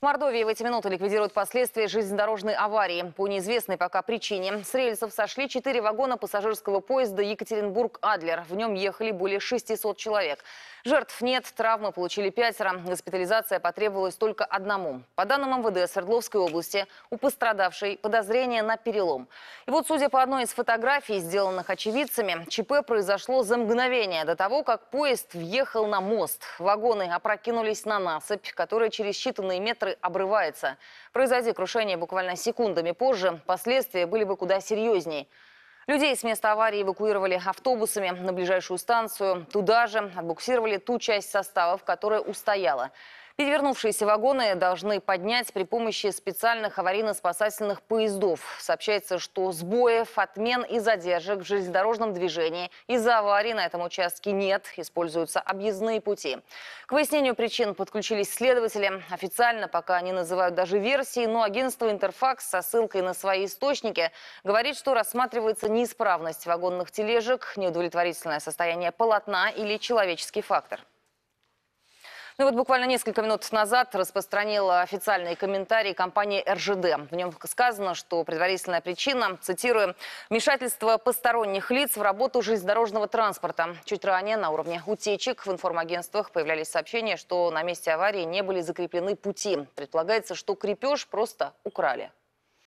В Мордовии в эти минуты ликвидируют последствия железнодорожной аварии. По неизвестной пока причине с рельсов сошли четыре вагона пассажирского поезда Екатеринбург-Адлер. В нем ехали более 600 человек. Жертв нет, травмы получили пятеро. Госпитализация потребовалась только одному. По данным МВД Свердловской области, у пострадавшей подозрение на перелом. И вот, судя по одной из фотографий, сделанных очевидцами, ЧП произошло за мгновение до того, как поезд въехал на мост. Вагоны опрокинулись на насыпь, которая через считанные метры обрывается. Произойди крушение буквально секундами позже, последствия были бы куда серьезнее. Людей с места аварии эвакуировали автобусами на ближайшую станцию. Туда же отбуксировали ту часть состава, которая устояла. Перевернувшиеся вагоны должны поднять при помощи специальных аварийно-спасательных поездов. Сообщается, что сбоев, отмен и задержек в железнодорожном движении из-за аварии на этом участке нет. Используются объездные пути. К выяснению причин подключились следователи. Официально пока они называют даже версии, но агентство «Интерфакс» со ссылкой на свои источники говорит, что рассматривается неисправность вагонных тележек, неудовлетворительное состояние полотна или человеческий фактор. Ну вот буквально несколько минут назад распространила официальный комментарий компании РЖД. В нем сказано, что предварительная причина, цитирую, вмешательство посторонних лиц в работу железнодорожного транспорта. Чуть ранее на уровне утечек в информагентствах появлялись сообщения, что на месте аварии не были закреплены пути. Предполагается, что крепеж просто украли.